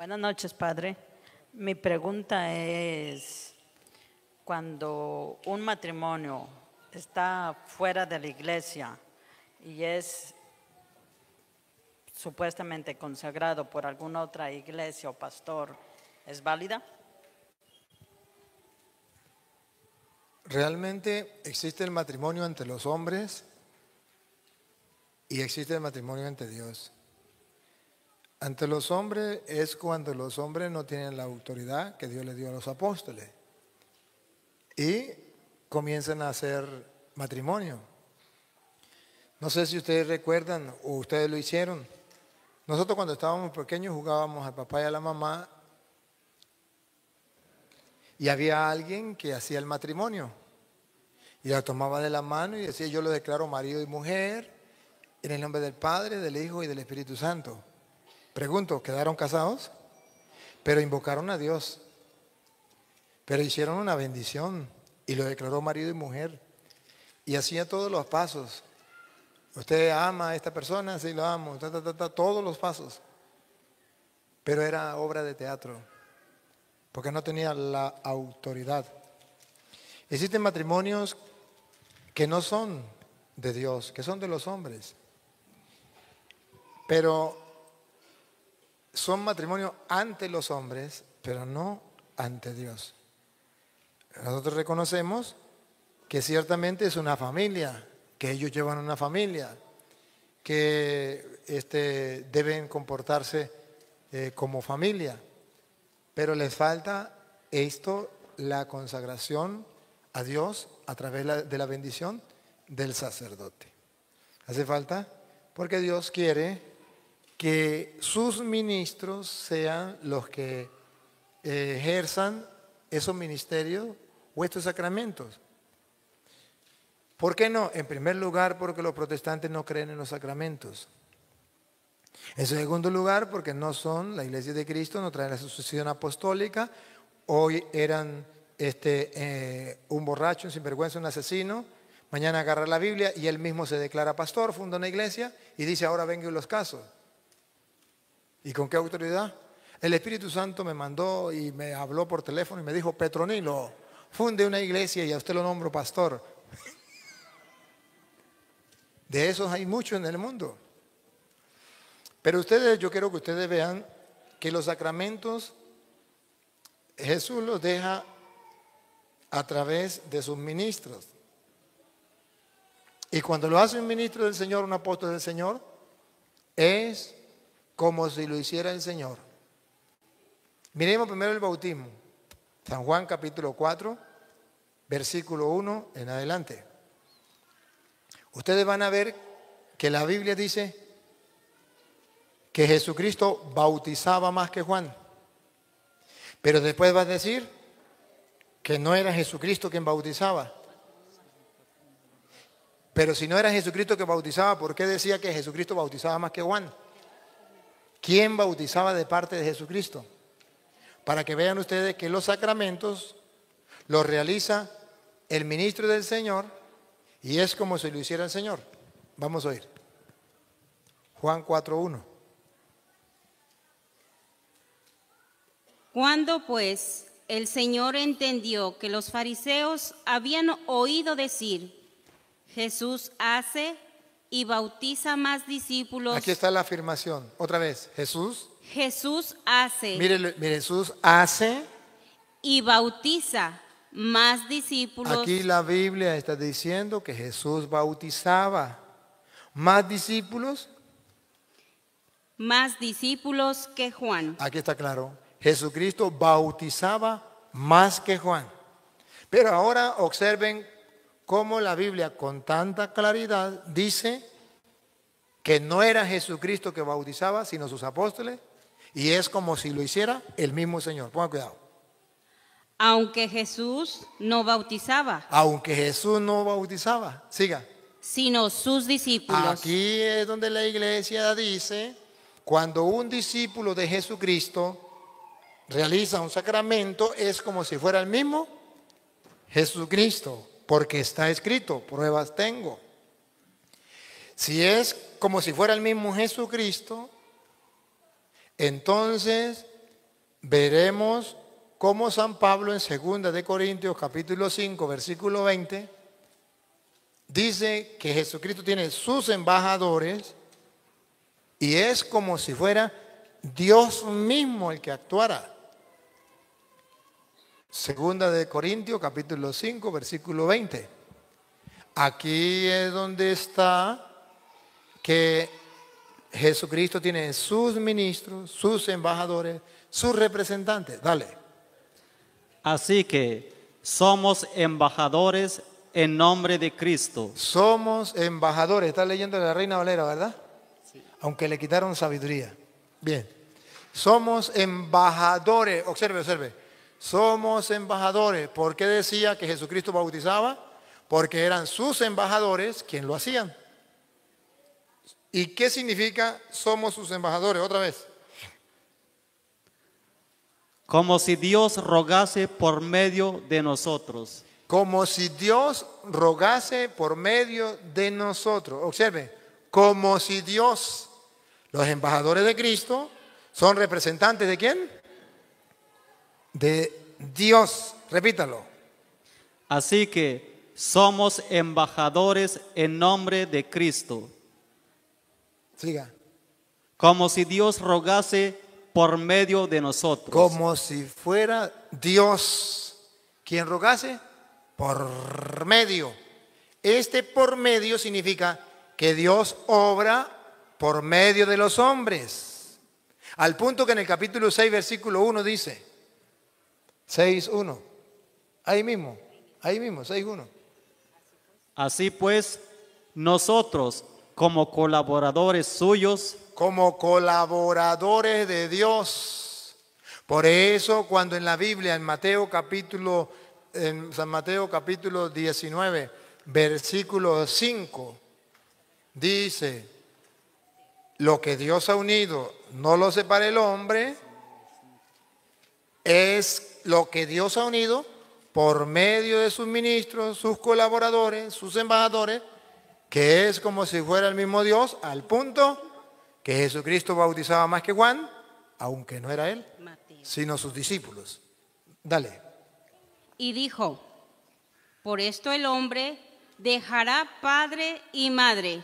Buenas noches, padre. Mi pregunta es, cuando un matrimonio está fuera de la iglesia y es supuestamente consagrado por alguna otra iglesia o pastor, ¿es válida? Realmente existe el matrimonio entre los hombres y existe el matrimonio entre Dios. Ante los hombres es cuando los hombres no tienen la autoridad que Dios le dio a los apóstoles. Y comienzan a hacer matrimonio. No sé si ustedes recuerdan o ustedes lo hicieron. Nosotros cuando estábamos pequeños jugábamos al papá y a la mamá y había alguien que hacía el matrimonio y la tomaba de la mano y decía yo lo declaro marido y mujer en el nombre del Padre, del Hijo y del Espíritu Santo. Pregunto, ¿quedaron casados? Pero invocaron a Dios. Pero hicieron una bendición y lo declaró marido y mujer. Y hacía todos los pasos. Usted ama a esta persona, sí lo amo, todos los pasos. Pero era obra de teatro, porque no tenía la autoridad. Existen matrimonios que no son de Dios, que son de los hombres. Pero son matrimonio ante los hombres, pero no ante Dios. Nosotros reconocemos que ciertamente es una familia, que ellos llevan una familia, que este, deben comportarse eh, como familia, pero les falta esto, la consagración a Dios a través de la bendición del sacerdote. Hace falta porque Dios quiere que sus ministros sean los que eh, ejerzan esos ministerios o estos sacramentos. ¿Por qué no? En primer lugar, porque los protestantes no creen en los sacramentos. En segundo lugar, porque no son la iglesia de Cristo, no traen la sucesión apostólica. Hoy eran este, eh, un borracho, un sinvergüenza, un asesino. Mañana agarra la Biblia y él mismo se declara pastor, funda una iglesia y dice, ahora vengo los casos. ¿Y con qué autoridad? El Espíritu Santo me mandó y me habló por teléfono y me dijo, Petronilo, funde una iglesia y a usted lo nombro pastor. De esos hay muchos en el mundo. Pero ustedes, yo quiero que ustedes vean que los sacramentos Jesús los deja a través de sus ministros. Y cuando lo hace un ministro del Señor, un apóstol del Señor, es como si lo hiciera el Señor. Miremos primero el bautismo. San Juan capítulo 4, versículo 1 en adelante. Ustedes van a ver que la Biblia dice que Jesucristo bautizaba más que Juan. Pero después va a decir que no era Jesucristo quien bautizaba. Pero si no era Jesucristo que bautizaba, ¿por qué decía que Jesucristo bautizaba más que Juan? ¿Quién bautizaba de parte de Jesucristo? Para que vean ustedes que los sacramentos los realiza el ministro del Señor y es como si lo hiciera el Señor. Vamos a oír. Juan 4.1. Cuando pues el Señor entendió que los fariseos habían oído decir, Jesús hace y bautiza más discípulos. Aquí está la afirmación. Otra vez, Jesús. Jesús hace. Mire, Jesús hace. Y bautiza más discípulos. Aquí la Biblia está diciendo que Jesús bautizaba. Más discípulos. Más discípulos que Juan. Aquí está claro. Jesucristo bautizaba más que Juan. Pero ahora observen cómo la Biblia con tanta claridad dice que no era Jesucristo que bautizaba, sino sus apóstoles, y es como si lo hiciera el mismo Señor. Ponga cuidado. Aunque Jesús no bautizaba. Aunque Jesús no bautizaba. Siga. Sino sus discípulos. Aquí es donde la iglesia dice, cuando un discípulo de Jesucristo realiza un sacramento, es como si fuera el mismo Jesucristo porque está escrito, pruebas tengo. Si es como si fuera el mismo Jesucristo, entonces veremos cómo San Pablo en 2 de Corintios capítulo 5 versículo 20 dice que Jesucristo tiene sus embajadores y es como si fuera Dios mismo el que actuara. Segunda de Corintios, capítulo 5, versículo 20. Aquí es donde está que Jesucristo tiene sus ministros, sus embajadores, sus representantes. Dale. Así que somos embajadores en nombre de Cristo. Somos embajadores. Está leyendo la Reina Valera, ¿verdad? Sí. Aunque le quitaron sabiduría. Bien. Somos embajadores. Observe, observe somos embajadores. ¿Por qué decía que Jesucristo bautizaba? Porque eran sus embajadores quien lo hacían. ¿Y qué significa somos sus embajadores? Otra vez. Como si Dios rogase por medio de nosotros. Como si Dios rogase por medio de nosotros. Observe, como si Dios, los embajadores de Cristo, son representantes de quién? de Dios. Repítalo. Así que somos embajadores en nombre de Cristo. Siga. Como si Dios rogase por medio de nosotros. Como si fuera Dios quien rogase por medio. Este por medio significa que Dios obra por medio de los hombres. Al punto que en el capítulo 6, versículo 1 dice, 6.1. Ahí mismo, ahí mismo, 6.1. Así pues, nosotros como colaboradores suyos. Como colaboradores de Dios. Por eso cuando en la Biblia, en Mateo capítulo, en San Mateo capítulo 19, versículo 5, dice, lo que Dios ha unido, no lo separa el hombre es lo que Dios ha unido por medio de sus ministros, sus colaboradores, sus embajadores, que es como si fuera el mismo Dios, al punto que Jesucristo bautizaba más que Juan, aunque no era él, sino sus discípulos. Dale. Y dijo, por esto el hombre dejará padre y madre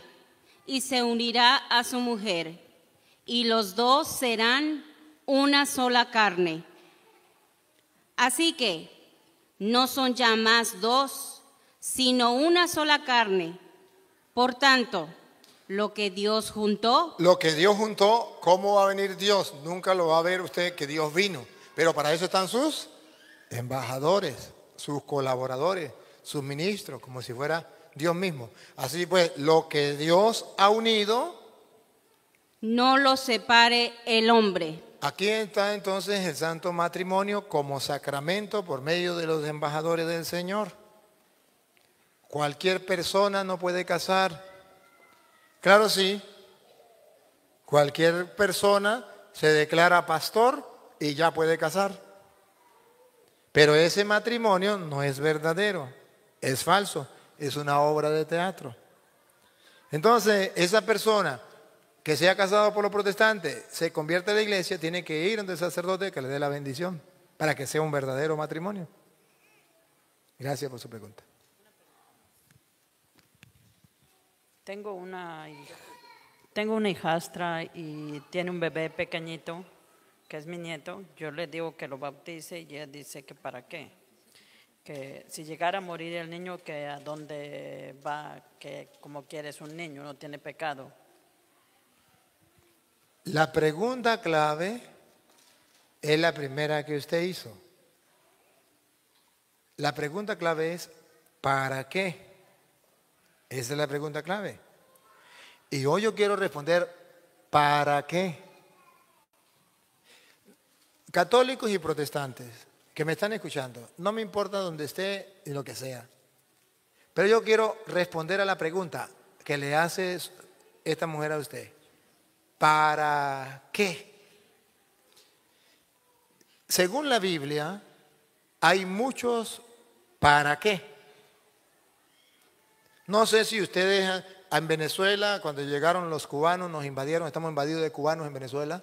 y se unirá a su mujer, y los dos serán una sola carne. Así que no son ya más dos, sino una sola carne. Por tanto, lo que Dios juntó. Lo que Dios juntó, ¿cómo va a venir Dios? Nunca lo va a ver usted que Dios vino. Pero para eso están sus embajadores, sus colaboradores, sus ministros, como si fuera Dios mismo. Así pues, lo que Dios ha unido. No lo separe el hombre. Aquí está entonces el santo matrimonio como sacramento por medio de los embajadores del Señor. Cualquier persona no puede casar. Claro, sí. Cualquier persona se declara pastor y ya puede casar. Pero ese matrimonio no es verdadero, es falso, es una obra de teatro. Entonces, esa persona que sea casado por los protestantes, se convierte en la iglesia, tiene que ir donde el sacerdote que le dé la bendición para que sea un verdadero matrimonio. Gracias por su pregunta. Tengo una tengo una hijastra y tiene un bebé pequeñito que es mi nieto. Yo le digo que lo bautice y ella dice que para qué. Que si llegara a morir el niño, que a dónde va, que como quieres un niño, no tiene pecado la pregunta clave es la primera que usted hizo. La pregunta clave es, ¿para qué? Esa es la pregunta clave. Y hoy yo quiero responder, ¿para qué? Católicos y protestantes que me están escuchando, no me importa dónde esté y lo que sea, pero yo quiero responder a la pregunta que le hace esta mujer a usted. ¿Para qué? Según la Biblia, hay muchos para qué. No sé si ustedes en Venezuela, cuando llegaron los cubanos, nos invadieron, estamos invadidos de cubanos en Venezuela,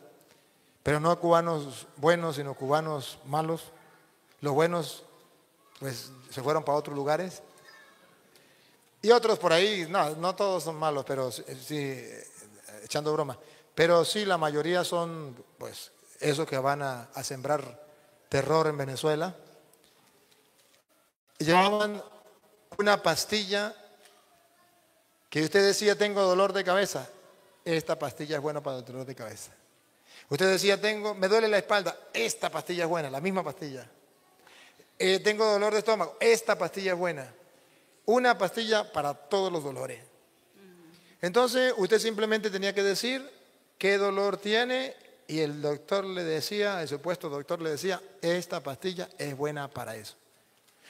pero no cubanos buenos, sino cubanos malos. Los buenos, pues, se fueron para otros lugares. Y otros por ahí, no, no todos son malos, pero sí, echando broma. Pero sí, la mayoría son, pues, esos que van a, sembrar terror en Venezuela. Llevaban una pastilla que usted decía, tengo dolor de cabeza. Esta pastilla es buena para el dolor de cabeza. Usted decía, tengo, me duele la espalda. Esta pastilla es buena, la misma pastilla. Eh, tengo dolor de estómago. Esta pastilla es buena. Una pastilla para todos los dolores. Entonces, usted simplemente tenía que decir, ¿Qué dolor tiene? Y el doctor le decía, el supuesto doctor le decía, esta pastilla es buena para eso.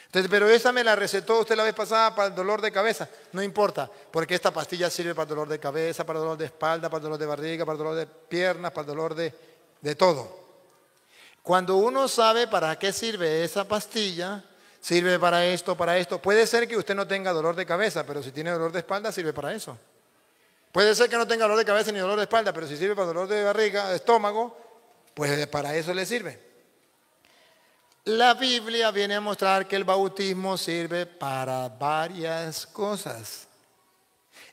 Entonces, pero esa me la recetó usted la vez pasada para el dolor de cabeza. No importa, porque esta pastilla sirve para el dolor de cabeza, para el dolor de espalda, para el dolor de barriga, para el dolor de piernas, para el dolor de, de todo. Cuando uno sabe para qué sirve esa pastilla, sirve para esto, para esto. Puede ser que usted no tenga dolor de cabeza, pero si tiene dolor de espalda, sirve para eso. Puede ser que no tenga dolor de cabeza ni dolor de espalda, pero si sirve para dolor de barriga, de estómago, pues para eso le sirve. La Biblia viene a mostrar que el bautismo sirve para varias cosas.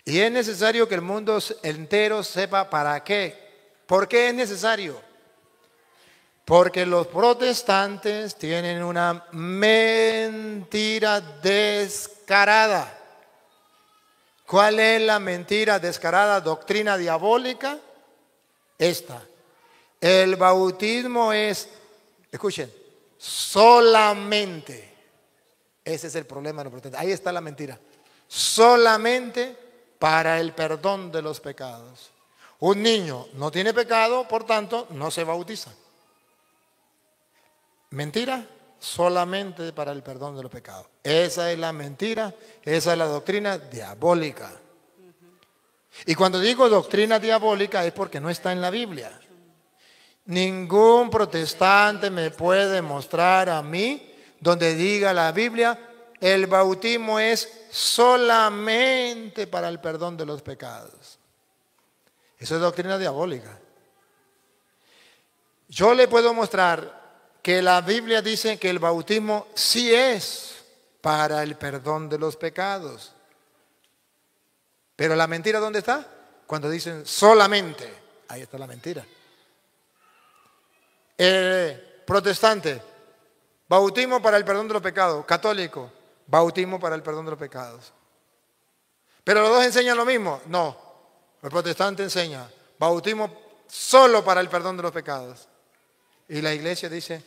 Y es necesario que el mundo entero sepa para qué. ¿Por qué es necesario? Porque los protestantes tienen una mentira descarada. ¿Cuál es la mentira descarada, doctrina diabólica? Esta. El bautismo es, escuchen, solamente. Ese es el problema no Ahí está la mentira. Solamente para el perdón de los pecados. Un niño no tiene pecado, por tanto, no se bautiza. ¿Mentira? solamente para el perdón de los pecados. Esa es la mentira, esa es la doctrina diabólica. Y cuando digo doctrina diabólica es porque no está en la Biblia. Ningún protestante me puede mostrar a mí donde diga la Biblia, el bautismo es solamente para el perdón de los pecados. Eso es doctrina diabólica. Yo le puedo mostrar que la Biblia dice que el bautismo sí es para el perdón de los pecados. Pero la mentira, ¿dónde está? Cuando dicen solamente. Ahí está la mentira. Eh, protestante, bautismo para el perdón de los pecados. Católico, bautismo para el perdón de los pecados. Pero los dos enseñan lo mismo. No, el protestante enseña bautismo solo para el perdón de los pecados. Y la iglesia dice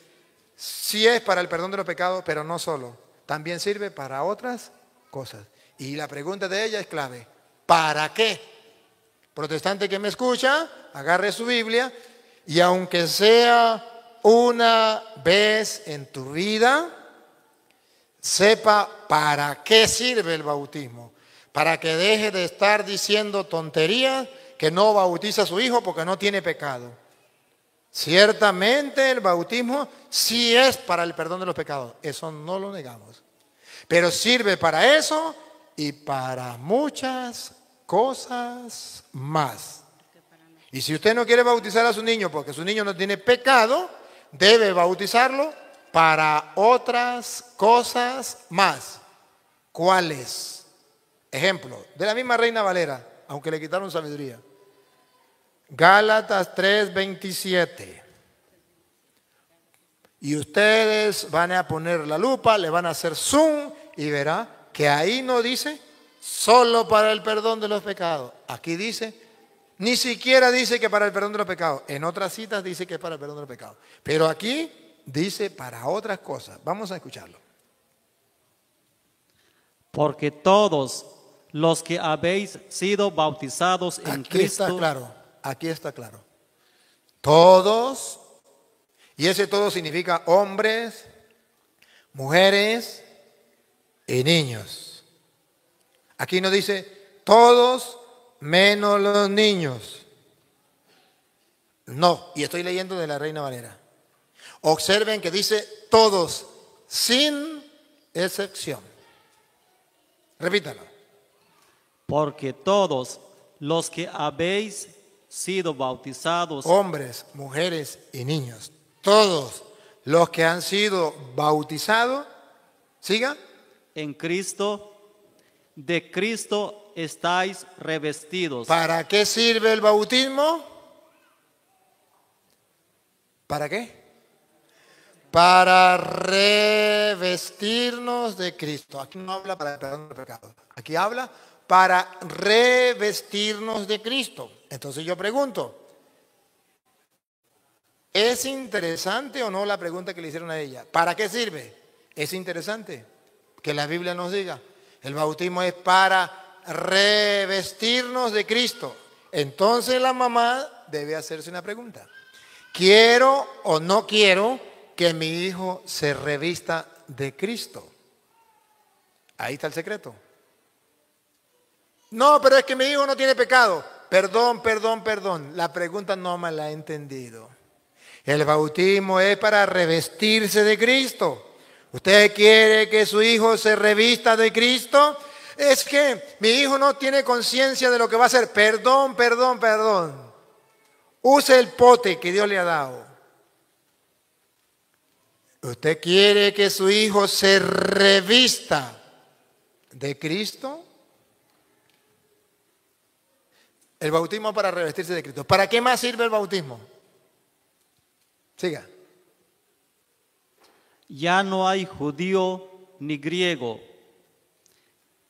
Sí es para el perdón de los pecados, pero no solo. También sirve para otras cosas. Y la pregunta de ella es clave. ¿Para qué? Protestante que me escucha, agarre su Biblia y aunque sea una vez en tu vida, sepa para qué sirve el bautismo. Para que deje de estar diciendo tonterías que no bautiza a su hijo porque no tiene pecado. Ciertamente el bautismo sí es para el perdón de los pecados, eso no lo negamos. Pero sirve para eso y para muchas cosas más. Y si usted no quiere bautizar a su niño porque su niño no tiene pecado, debe bautizarlo para otras cosas más. ¿Cuáles? Ejemplo, de la misma Reina Valera, aunque le quitaron sabiduría. Gálatas 3:27. Y ustedes van a poner la lupa, le van a hacer zoom y verá que ahí no dice solo para el perdón de los pecados. Aquí dice, ni siquiera dice que para el perdón de los pecados. En otras citas dice que es para el perdón de los pecados. Pero aquí dice para otras cosas. Vamos a escucharlo. Porque todos los que habéis sido bautizados en Cristo. claro aquí está claro. Todos, y ese todo significa hombres, mujeres y niños. Aquí nos dice todos menos los niños. No, y estoy leyendo de la Reina Valera. Observen que dice todos, sin excepción. Repítalo. Porque todos los que habéis sido bautizados. Hombres, mujeres y niños. Todos los que han sido bautizados, siga. En Cristo, de Cristo estáis revestidos. ¿Para qué sirve el bautismo? ¿Para qué? Para revestirnos de Cristo. Aquí no habla para el perdón del pecado. Aquí habla para revestirnos de Cristo. Entonces yo pregunto, ¿es interesante o no la pregunta que le hicieron a ella? ¿Para qué sirve? Es interesante que la Biblia nos diga. El bautismo es para revestirnos de Cristo. Entonces la mamá debe hacerse una pregunta. ¿Quiero o no quiero que mi hijo se revista de Cristo? Ahí está el secreto. No, pero es que mi hijo no tiene pecado. Perdón, perdón, perdón. La pregunta no me la he entendido. El bautismo es para revestirse de Cristo. ¿Usted quiere que su hijo se revista de Cristo? Es que mi hijo no tiene conciencia de lo que va a hacer. Perdón, perdón, perdón. Use el pote que Dios le ha dado. ¿Usted quiere que su hijo se revista de Cristo? El bautismo para revestirse de Cristo. ¿Para qué más sirve el bautismo? Siga. Ya no hay judío ni griego,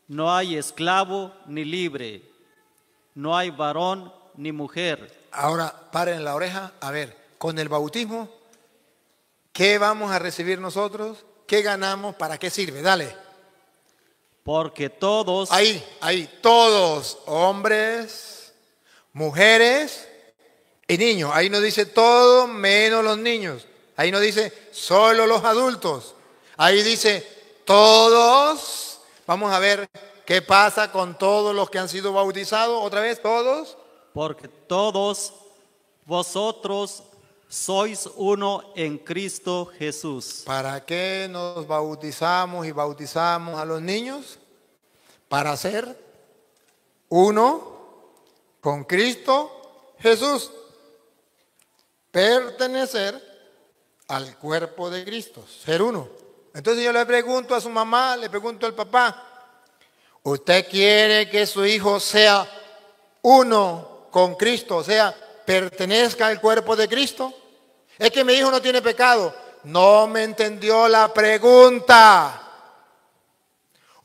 no hay esclavo ni libre, no hay varón ni mujer. Ahora paren la oreja, a ver, con el bautismo, ¿qué vamos a recibir nosotros? ¿Qué ganamos? ¿Para qué sirve? Dale. Porque todos. Ahí, ahí, todos, hombres mujeres y niños. Ahí no dice todo menos los niños. Ahí no dice solo los adultos. Ahí dice todos. Vamos a ver qué pasa con todos los que han sido bautizados. Otra vez, todos. Porque todos vosotros sois uno en Cristo Jesús. ¿Para qué nos bautizamos y bautizamos a los niños? Para ser uno con Cristo Jesús, pertenecer al cuerpo de Cristo, ser uno. Entonces yo le pregunto a su mamá, le pregunto al papá, ¿usted quiere que su hijo sea uno con Cristo, o sea, pertenezca al cuerpo de Cristo? Es que mi hijo no tiene pecado. No me entendió la pregunta.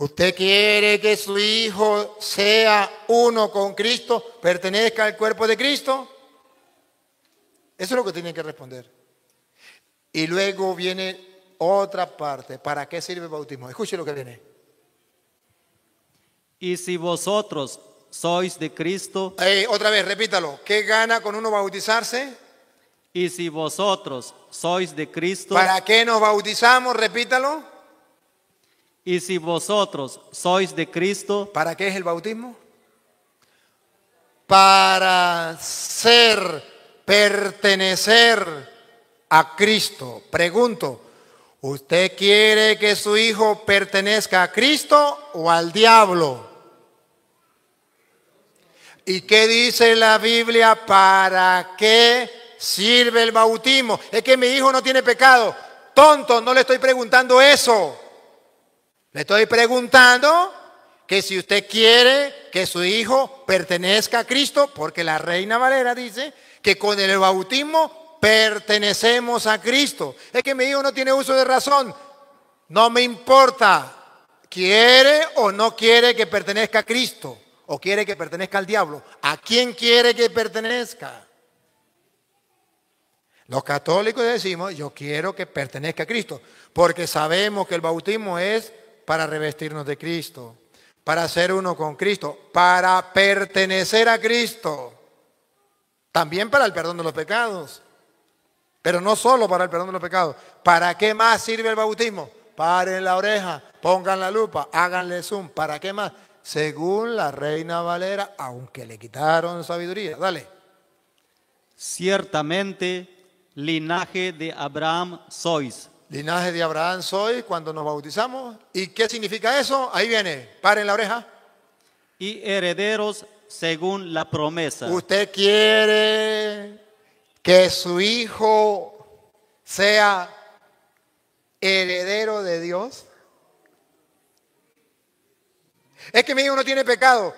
Usted quiere que su hijo sea uno con Cristo, pertenezca al cuerpo de Cristo. Eso es lo que tiene que responder. Y luego viene otra parte. ¿Para qué sirve el bautismo? Escuche lo que viene. Y si vosotros sois de Cristo. Eh, otra vez, repítalo. ¿Qué gana con uno bautizarse? Y si vosotros sois de Cristo. ¿Para qué nos bautizamos? Repítalo. Y si vosotros sois de Cristo, ¿para qué es el bautismo? Para ser, pertenecer a Cristo. Pregunto, ¿usted quiere que su hijo pertenezca a Cristo o al diablo? ¿Y qué dice la Biblia? ¿Para qué sirve el bautismo? Es que mi hijo no tiene pecado. Tonto, no le estoy preguntando eso. Le estoy preguntando que si usted quiere que su hijo pertenezca a Cristo, porque la reina Valera dice que con el bautismo pertenecemos a Cristo. Es que mi hijo no tiene uso de razón. No me importa, quiere o no quiere que pertenezca a Cristo, o quiere que pertenezca al diablo. ¿A quién quiere que pertenezca? Los católicos decimos, yo quiero que pertenezca a Cristo, porque sabemos que el bautismo es para revestirnos de Cristo, para ser uno con Cristo, para pertenecer a Cristo, también para el perdón de los pecados, pero no solo para el perdón de los pecados. ¿Para qué más sirve el bautismo? Paren la oreja, pongan la lupa, háganle zoom. ¿Para qué más? Según la reina Valera, aunque le quitaron sabiduría. Dale. Ciertamente, linaje de Abraham sois Linaje de Abraham soy cuando nos bautizamos. ¿Y qué significa eso? Ahí viene, paren la oreja. Y herederos según la promesa. Usted quiere que su hijo sea heredero de Dios. Es que mi hijo no tiene pecado.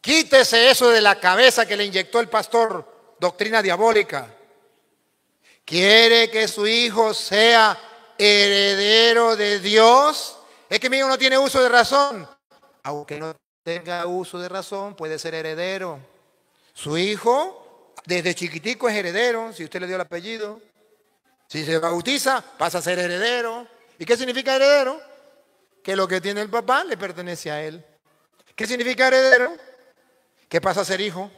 Quítese eso de la cabeza que le inyectó el pastor, doctrina diabólica quiere que su hijo sea heredero de Dios, es que mi hijo no tiene uso de razón. Aunque no tenga uso de razón, puede ser heredero. Su hijo, desde chiquitico, es heredero, si usted le dio el apellido. Si se bautiza, pasa a ser heredero. ¿Y qué significa heredero? Que lo que tiene el papá le pertenece a él. ¿Qué significa heredero? Que pasa a ser hijo.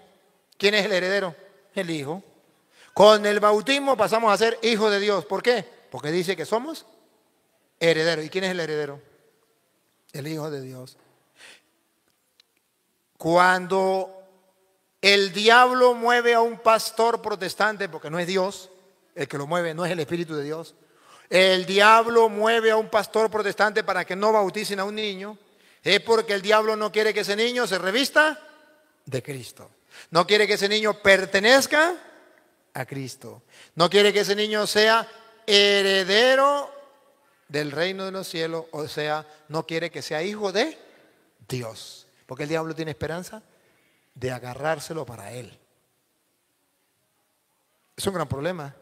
¿Quién es el heredero? El hijo. Con el bautismo pasamos a ser hijos de Dios. ¿Por qué? Porque dice que somos herederos. ¿Y quién es el heredero? El Hijo de Dios. Cuando el diablo mueve a un pastor protestante, porque no es Dios el que lo mueve, no es el Espíritu de Dios. El diablo mueve a un pastor protestante para que no bauticen a un niño. Es porque el diablo no quiere que ese niño se revista de Cristo. No quiere que ese niño pertenezca a Cristo. No quiere que ese niño sea heredero del reino de los cielos, o sea, no quiere que sea hijo de Dios. Porque el diablo tiene esperanza de agarrárselo para él. Es un gran problema.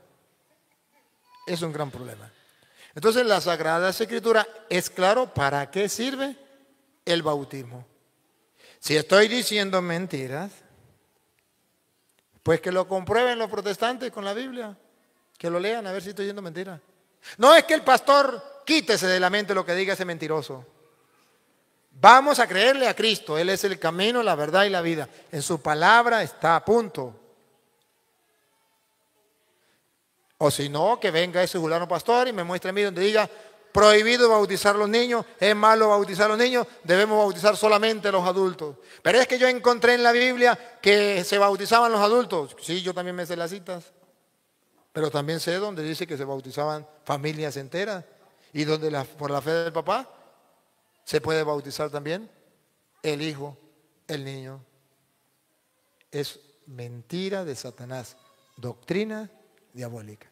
Es un gran problema. Entonces la Sagrada Escritura es claro para qué sirve el bautismo. Si estoy diciendo mentiras, pues que lo comprueben los protestantes con la Biblia. Que lo lean a ver si estoy yendo mentira. No es que el pastor quítese de la mente lo que diga ese mentiroso. Vamos a creerle a Cristo. Él es el camino, la verdad y la vida. En su palabra está a punto. O si no, que venga ese fulano pastor y me muestre a mí donde diga, prohibido bautizar a los niños, es malo bautizar a los niños, debemos bautizar solamente a los adultos. Pero es que yo encontré en la Biblia que se bautizaban los adultos. Sí, yo también me sé las citas. Pero también sé donde dice que se bautizaban familias enteras y donde por la fe del papá se puede bautizar también el hijo, el niño. Es mentira de Satanás, doctrina diabólica.